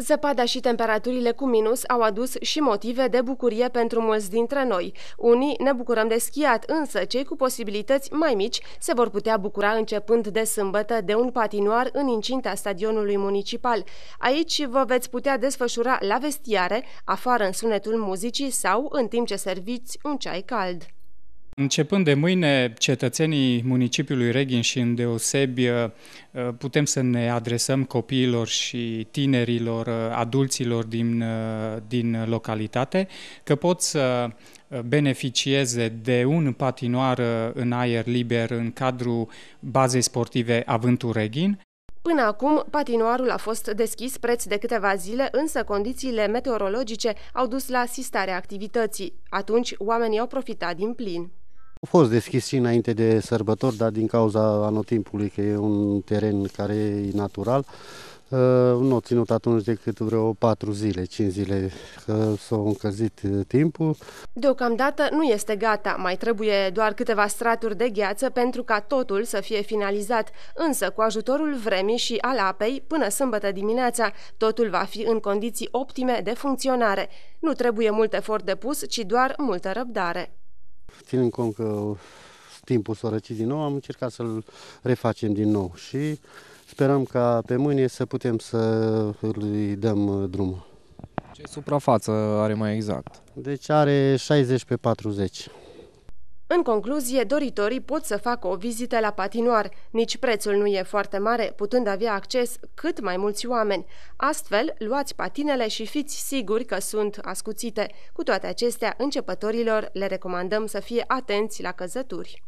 Zăpada și temperaturile cu minus au adus și motive de bucurie pentru mulți dintre noi. Unii ne bucurăm de schiat, însă cei cu posibilități mai mici se vor putea bucura începând de sâmbătă de un patinoar în incinta stadionului municipal. Aici vă veți putea desfășura la vestiare, afară în sunetul muzicii sau în timp ce serviți un ceai cald. Începând de mâine, cetățenii municipiului Reghin și în deosebi, uh, putem să ne adresăm copiilor și tinerilor, uh, adulților din, uh, din localitate, că pot să beneficieze de un patinoar în aer liber în cadrul bazei sportive Avântul Reghin. Până acum, patinoarul a fost deschis preț de câteva zile, însă condițiile meteorologice au dus la asistarea activității. Atunci, oamenii au profitat din plin. A fost deschis și înainte de sărbători, dar din cauza anotimpului, că e un teren care e natural, uh, nu a ținut atunci decât vreo 4 zile, 5 zile, că s-a încălzit uh, timpul. Deocamdată nu este gata, mai trebuie doar câteva straturi de gheață pentru ca totul să fie finalizat, însă cu ajutorul vremii și al apei, până sâmbătă dimineața, totul va fi în condiții optime de funcționare. Nu trebuie mult efort depus, ci doar multă răbdare. Ținând cont că timpul s-a răcit din nou, am încercat să-l refacem din nou și sperăm ca pe mâine să putem să îi dăm uh, drumul. Ce suprafață are mai exact? Deci are 60 pe 40. În concluzie, doritorii pot să facă o vizită la patinoar, nici prețul nu e foarte mare, putând avea acces cât mai mulți oameni. Astfel, luați patinele și fiți siguri că sunt ascuțite. Cu toate acestea, începătorilor le recomandăm să fie atenți la căzături.